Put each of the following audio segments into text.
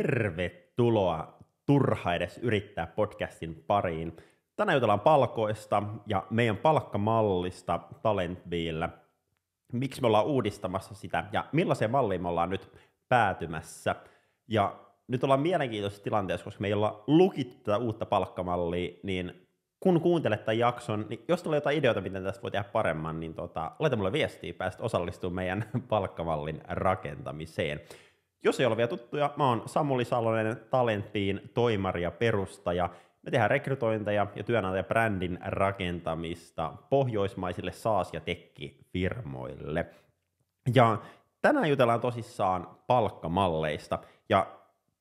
Tervetuloa Turha edes yrittää podcastin pariin. Tänään jutellaan palkoista ja meidän palkkamallista Talentbiillä. Miksi me ollaan uudistamassa sitä ja millaiseen malliin me ollaan nyt päätymässä. Ja nyt ollaan mielenkiintoisessa tilanteessa, koska me ei olla lukittu tätä uutta palkkamallia, niin kun kuuntelet tämän jakson, niin jos tulee jotain ideoita, miten tästä voi tehdä paremman, niin tota, laita mulle viestiä, päästä osallistumaan meidän palkkamallin rakentamiseen. Jos ei ole vielä tuttuja, mä oon Samuli Salonen, Talenttiin toimari ja perustaja. Me tehdään rekrytointeja ja työnantajabrändin rakentamista pohjoismaisille SaaS- ja tekkifirmoille. Ja tänään jutellaan tosissaan palkkamalleista. Ja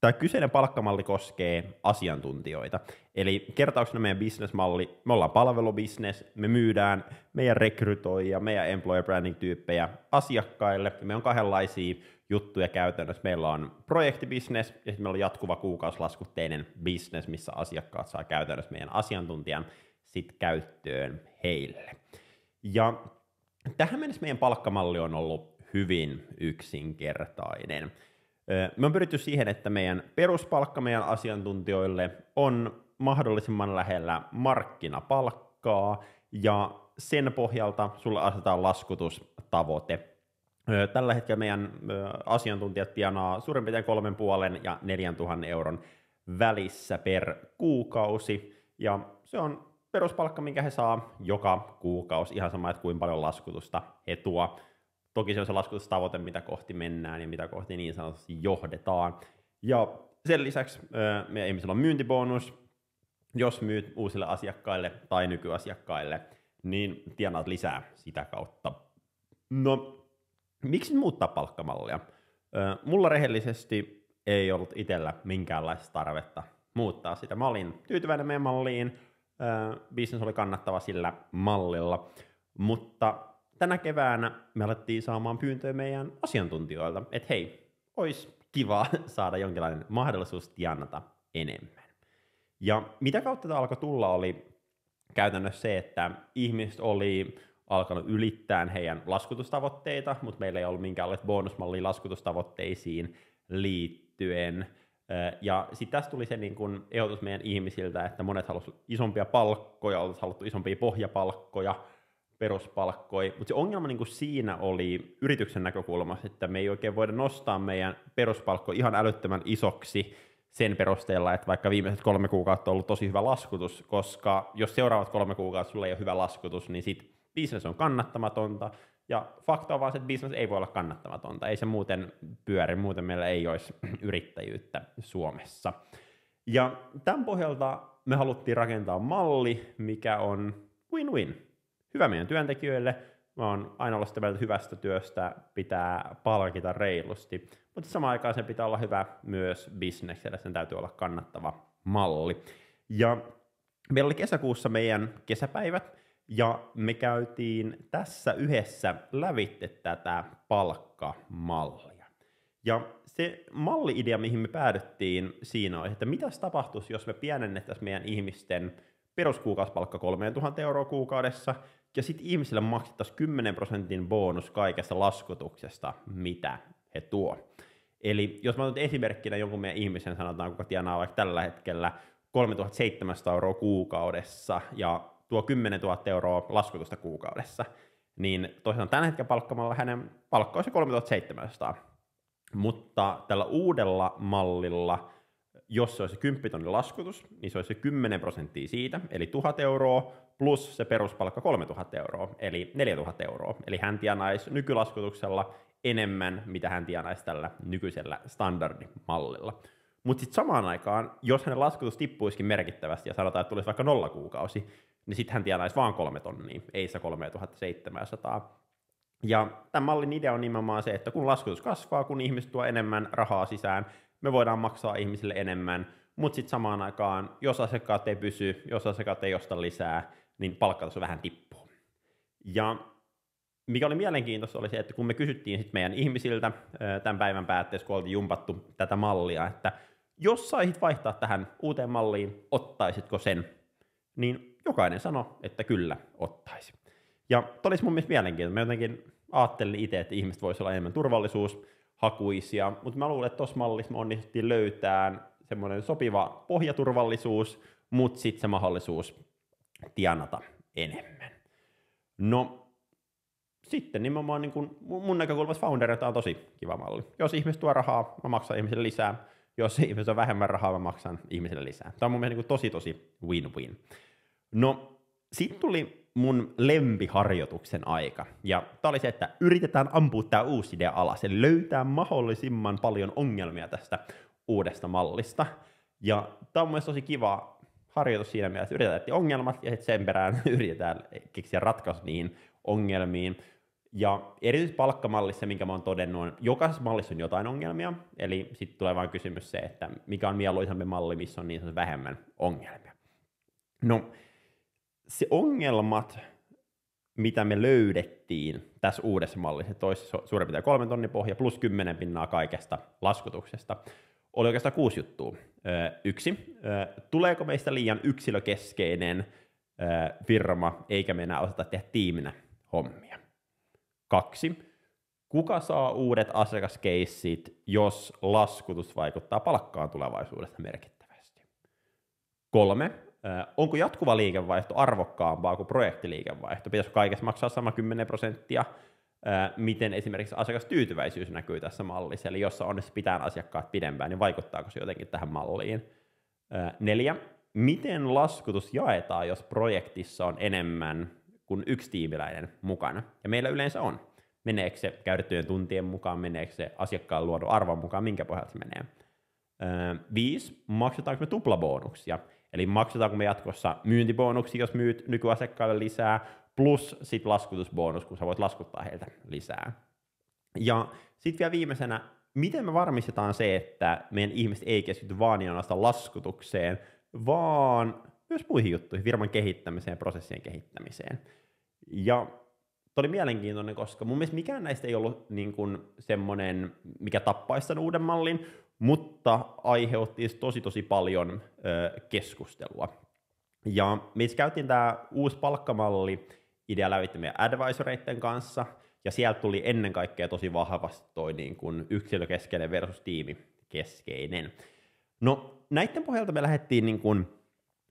tämä kyseinen palkkamalli koskee asiantuntijoita. Eli kertauksena meidän bisnesmalli, me ollaan palvelubisnes, me myydään meidän rekrytoijia, meidän employer branding tyyppejä asiakkaille, me on kahdenlaisia juttuja käytännössä. Meillä on projektibisnes ja sitten meillä on jatkuva kuukausilaskutteinen bisnes, missä asiakkaat saa käytännössä meidän asiantuntijan sit käyttöön heille. Ja tähän mennessä meidän palkkamalli on ollut hyvin yksinkertainen. Me on pyritty siihen, että meidän peruspalkka meidän asiantuntijoille on mahdollisimman lähellä markkinapalkkaa, ja sen pohjalta sulle asetetaan laskutustavoite Tällä hetkellä meidän asiantuntijat tienaa suurin piirtein kolmen puolen ja neljän tuhannen euron välissä per kuukausi. Ja se on peruspalkka, minkä he saa joka kuukausi, ihan sama, että kuinka paljon laskutusta he tuo. Toki se on se laskutustavoite, mitä kohti mennään ja mitä kohti niin sanotusti johdetaan. Ja sen lisäksi meidän ihmisellä on myyntibonus, jos myyt uusille asiakkaille tai nykyasiakkaille, niin tienaat lisää sitä kautta. No, miksi muuttaa palkkamallia? Mulla rehellisesti ei ollut itsellä minkäänlaista tarvetta muuttaa sitä. Mä olin tyytyväinen meidän malliin, bisnes oli kannattava sillä mallilla, mutta tänä keväänä me alettiin saamaan pyyntöjä meidän asiantuntijoilta, että hei, olisi kiva saada jonkinlainen mahdollisuus tiannata enemmän. Ja mitä kautta tämä alkoi tulla oli käytännössä se, että ihmiset oli alkanut ylittää heidän laskutustavoitteita, mutta meillä ei ollut minkäänlaista bonusmallia laskutustavoitteisiin liittyen. Ja sitten tässä tuli se niin kun ehdotus meidän ihmisiltä, että monet halusivat isompia palkkoja, olisi haluttu isompia pohjapalkkoja, peruspalkkoja, mutta se ongelma niin siinä oli yrityksen näkökulmassa, että me ei oikein voida nostaa meidän peruspalkko ihan älyttömän isoksi sen perusteella, että vaikka viimeiset kolme kuukautta on ollut tosi hyvä laskutus, koska jos seuraavat kolme kuukautta sulla ei ole hyvä laskutus, niin sitten bisnes on kannattamatonta, ja fakta on vaan se, että bisnes ei voi olla kannattamatonta. Ei se muuten pyöri, muuten meillä ei olisi yrittäjyyttä Suomessa. Ja tämän pohjalta me haluttiin rakentaa malli, mikä on win-win. Hyvä meidän työntekijöille, mä oon aina ollut sitä mieltä, hyvästä työstä pitää palkita reilusti, mutta samaan aikaan sen pitää olla hyvä myös bisnekselle, sen täytyy olla kannattava malli. Ja meillä oli kesäkuussa meidän kesäpäivät, ja me käytiin tässä yhdessä lävitte tätä palkkamallia. Ja se malliidea, mihin me päädyttiin siinä on, että mitä tapahtuisi, jos me pienennettäisiin meidän ihmisten peruskuukausipalkka 3000 euroa kuukaudessa, ja sitten ihmisille maksettaisiin 10 prosentin bonus kaikesta laskutuksesta, mitä he tuo. Eli jos mä otan esimerkkinä jonkun meidän ihmisen, sanotaan, kuka tienaa vaikka tällä hetkellä 3700 euroa kuukaudessa, ja tuo 10 000 euroa laskutusta kuukaudessa, niin tosiaan tämän hetken palkkamalla hänen palkka olisi 3700. Mutta tällä uudella mallilla, jos se olisi 10 tonnin laskutus, niin se olisi 10 prosenttia siitä, eli 1000 euroa plus se peruspalkka 3000 euroa, eli 4000 euroa. Eli hän tienaisi nykylaskutuksella enemmän, mitä hän tienaisi tällä nykyisellä standardimallilla. Mutta sitten samaan aikaan, jos hänen laskutus tippuisikin merkittävästi ja sanotaan, että tulisi vaikka nolla kuukausi, niin sitten hän tienaisi vaan kolme tonnia, ei se 3700. Ja tämän mallin idea on nimenomaan se, että kun laskutus kasvaa, kun ihmiset tuo enemmän rahaa sisään, me voidaan maksaa ihmisille enemmän, mutta sitten samaan aikaan, jos asiakkaat ei pysy, jos asiakkaat ei osta lisää, niin palkkataso vähän tippuu. Ja mikä oli mielenkiintoista oli se, että kun me kysyttiin sitten meidän ihmisiltä tämän päivän päätteessä, kun oltiin jumpattu tätä mallia, että jos saisit vaihtaa tähän uuteen malliin, ottaisitko sen? Niin jokainen sanoi, että kyllä ottaisi. Ja tämä olisi mun mielestä mielenkiintoista. Mä jotenkin ajattelin itse, että ihmiset voisivat olla enemmän turvallisuushakuisia, mutta mä luulen, että tuossa mallissa me onnistuttiin löytää semmoinen sopiva pohjaturvallisuus, mutta sitten se mahdollisuus tienata enemmän. No, sitten nimenomaan niin kun, mun näkökulmasta tämä on tosi kiva malli. Jos ihmiset tuo rahaa, mä maksan ihmiselle lisää. Jos ihmiset on vähemmän rahaa, mä maksan ihmiselle lisää. Tämä on mun mielestä niin tosi tosi win-win. No, sitten tuli mun lempiharjoituksen aika. Ja tämä oli se, että yritetään ampua tämä uusi idea alas, eli löytää mahdollisimman paljon ongelmia tästä uudesta mallista. Ja tämä on myös tosi kiva harjoitus siinä mielessä, että yritetään etsiä ongelmat ja sitten sen perään yritetään keksiä ratkaisu niihin ongelmiin. Ja erityisesti palkkamallissa, minkä mä oon todennut, on, jokaisessa mallissa on jotain ongelmia, eli sitten tulee vain kysymys se, että mikä on mieluisampi malli, missä on niin vähemmän ongelmia. No, se ongelmat, mitä me löydettiin tässä uudessa mallissa, toisessa suurin piirtein kolmen tonnin pohja plus 10 pinnaa kaikesta laskutuksesta, oli oikeastaan kuusi juttua. Yksi, tuleeko meistä liian yksilökeskeinen firma, eikä me enää osata tehdä tiiminä hommia. Kaksi, kuka saa uudet asiakaskeissit, jos laskutus vaikuttaa palkkaan tulevaisuudessa merkittävästi. Kolme, onko jatkuva liikevaihto arvokkaampaa kuin projektiliikevaihto? Pitäisikö kaikessa maksaa sama 10 prosenttia? Miten esimerkiksi asiakastyytyväisyys näkyy tässä mallissa? Eli jos on pitää asiakkaat pidempään, niin vaikuttaako se jotenkin tähän malliin? Neljä. Miten laskutus jaetaan, jos projektissa on enemmän kuin yksi tiimiläinen mukana? Ja meillä yleensä on. Meneekö se käytettyjen tuntien mukaan, meneekö se asiakkaan luodun arvon mukaan, minkä pohjalta se menee? Viisi. Maksetaanko me tuplabonuksia? Eli maksetaanko me jatkossa myyntibonuksia, jos myyt nykyasiakkaille lisää, plus sitten laskutusbonus, kun sä voit laskuttaa heiltä lisää. Ja sitten vielä viimeisenä, miten me varmistetaan se, että meidän ihmiset ei keskity vaan niin laskutukseen, vaan myös muihin juttuihin, firman kehittämiseen, prosessien kehittämiseen. Ja Tuo oli mielenkiintoinen, koska mun mielestä mikään näistä ei ollut niin kuin semmoinen, mikä tappaisi sen uuden mallin, mutta aiheutti tosi tosi paljon keskustelua. Ja me käytiin tämä uusi palkkamalli idea lävitse meidän advisoreiden kanssa, ja sieltä tuli ennen kaikkea tosi vahvasti toi niin kuin yksilökeskeinen versus tiimikeskeinen. No näiden pohjalta me lähdettiin niin kuin,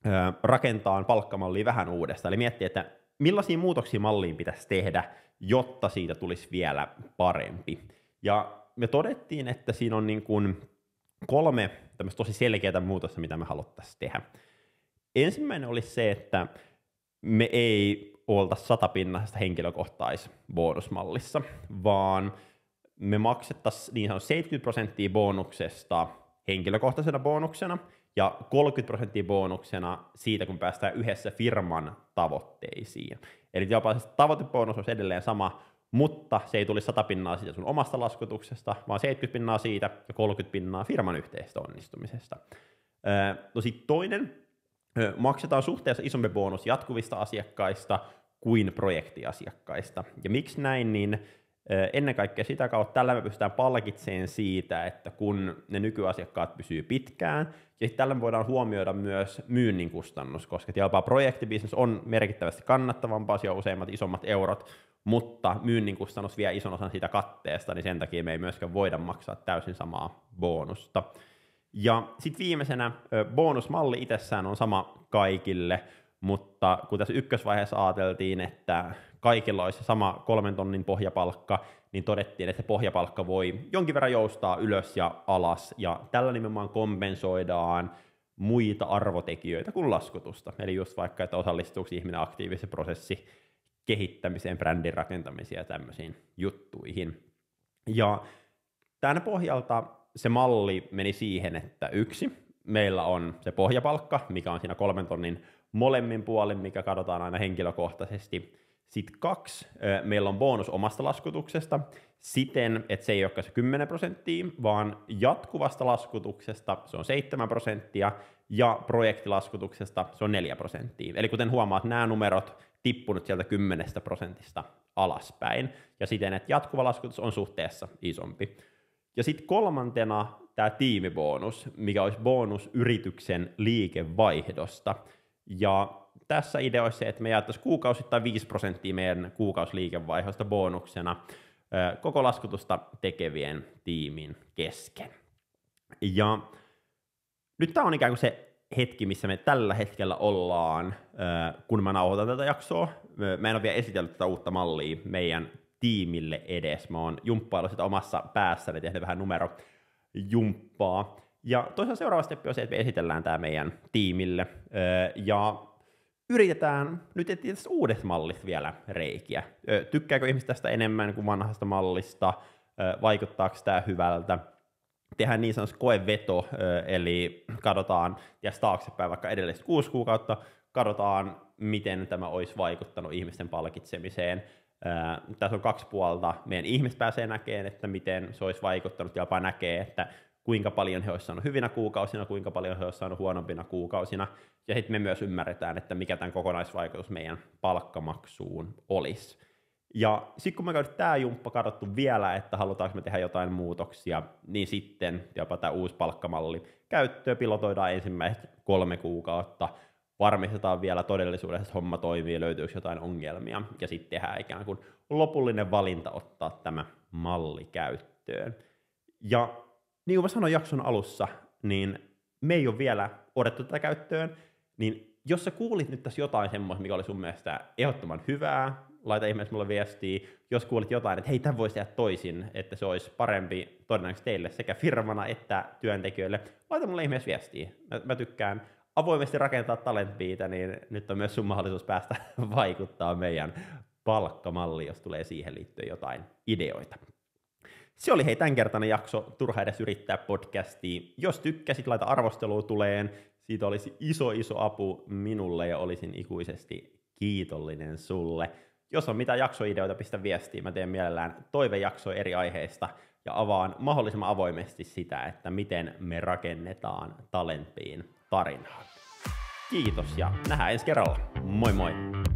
ö, rakentamaan palkkamallia vähän uudestaan, eli miettiä, että millaisia muutoksia malliin pitäisi tehdä, jotta siitä tulisi vielä parempi. Ja me todettiin, että siinä on niin kuin kolme tämmöistä tosi selkeää muutosta, mitä me haluttaisiin tehdä. Ensimmäinen oli se, että me ei olta satapinnasta henkilökohtaisbonusmallissa, vaan me maksettaisiin niin sanotusti 70 prosenttia bonuksesta henkilökohtaisena bonuksena ja 30 prosenttia bonuksena siitä, kun päästään yhdessä firman tavoitteisiin. Eli jopa siis tavoitebonus on edelleen sama, mutta se ei tulisi 100 pinnaa siitä sun omasta laskutuksesta, vaan 70 pinnaa siitä ja 30 pinnaa firman yhteisestä onnistumisesta. No sitten toinen, maksetaan suhteessa isompi bonus jatkuvista asiakkaista kuin projektiasiakkaista. Ja miksi näin, niin ennen kaikkea sitä kautta tällä me pystytään palkitseen siitä, että kun ne nykyasiakkaat pysyy pitkään, ja tällä me voidaan huomioida myös myynnin kustannus, koska jopa projektibisnes on merkittävästi kannattavampaa, siellä useimmat isommat eurot mutta myynnin kustannus vie ison osan siitä katteesta, niin sen takia me ei myöskään voida maksaa täysin samaa bonusta. Ja sitten viimeisenä bonusmalli itsessään on sama kaikille, mutta kun tässä ykkösvaiheessa ajateltiin, että kaikilla olisi sama kolmen tonnin pohjapalkka, niin todettiin, että se pohjapalkka voi jonkin verran joustaa ylös ja alas, ja tällä nimenomaan kompensoidaan muita arvotekijöitä kuin laskutusta. Eli just vaikka, että osallistuuko ihminen aktiivisen prosessi kehittämiseen, brändin rakentamiseen ja tämmöisiin juttuihin. Ja tämän pohjalta se malli meni siihen, että yksi, meillä on se pohjapalkka, mikä on siinä kolmen tonnin molemmin puolin, mikä katsotaan aina henkilökohtaisesti. Sitten kaksi, meillä on bonus omasta laskutuksesta siten, että se ei olekaan se 10 prosenttia, vaan jatkuvasta laskutuksesta se on 7 prosenttia, ja projektilaskutuksesta se on 4 prosenttia. Eli kuten huomaat, nämä numerot tippunut sieltä 10 prosentista alaspäin, ja siten, että jatkuva laskutus on suhteessa isompi. Ja sitten kolmantena tämä tiimibonus, mikä olisi bonus yrityksen liikevaihdosta. Ja tässä idea olisi se, että me jaettaisiin kuukausittain 5 prosenttia meidän kuukausliikevaihdosta bonuksena koko laskutusta tekevien tiimin kesken. Ja nyt tämä on ikään kuin se hetki, missä me tällä hetkellä ollaan, kun mä nauhoitan tätä jaksoa. Mä en ole vielä esitellyt tätä uutta mallia meidän tiimille edes. Mä oon jumppailu sitä omassa päässäni, tehnyt vähän numero jumppaa. Ja toisaalta seuraava steppi on se, että me esitellään tämä meidän tiimille. Ja yritetään nyt etsiä uudet mallit vielä reikiä. Tykkääkö ihmiset tästä enemmän kuin vanhasta mallista? Vaikuttaako tämä hyvältä? tehdään niin sanottu koeveto, eli katsotaan ja taaksepäin vaikka edellistä kuusi kuukautta, katsotaan miten tämä olisi vaikuttanut ihmisten palkitsemiseen. tässä on kaksi puolta. Meidän ihmiset pääsee näkemään, että miten se olisi vaikuttanut, ja jopa näkee, että kuinka paljon he olisivat saaneet hyvinä kuukausina, kuinka paljon he olisivat saaneet huonompina kuukausina. Ja sitten me myös ymmärretään, että mikä tämän kokonaisvaikutus meidän palkkamaksuun olisi. Ja sitten kun me käydään tämä jumppa katsottu vielä, että halutaanko me tehdä jotain muutoksia, niin sitten jopa tämä uusi palkkamalli käyttöön pilotoidaan ensimmäiset kolme kuukautta, varmistetaan vielä todellisuudessa, että homma toimii, löytyykö jotain ongelmia, ja sitten tehdään ikään kuin lopullinen valinta ottaa tämä malli käyttöön. Ja niin kuin mä sanoin jakson alussa, niin me ei ole vielä odottu tätä käyttöön, niin jos sä kuulit nyt tässä jotain semmoista, mikä oli sun mielestä ehdottoman hyvää, laita ihmeessä mulle viestiä, jos kuulit jotain, että hei, tämän voisi tehdä toisin, että se olisi parempi todennäköisesti teille sekä firmana että työntekijöille, laita mulle ihmeessä viestiä. Mä, mä tykkään avoimesti rakentaa talentbiitä, niin nyt on myös sun mahdollisuus päästä vaikuttaa meidän palkkamalliin, jos tulee siihen liittyen jotain ideoita. Se oli hei tämänkertainen jakso Turha edes yrittää podcastiin. Jos tykkäsit, laita arvostelua tuleen. Siitä olisi iso iso apu minulle ja olisin ikuisesti kiitollinen sulle. Jos on mitä jaksoideoita, pistä viestiä. Mä teen mielellään toivejaksoja eri aiheista ja avaan mahdollisimman avoimesti sitä, että miten me rakennetaan talenttiin tarinaa. Kiitos ja nähdään ensi kerralla. Moi moi!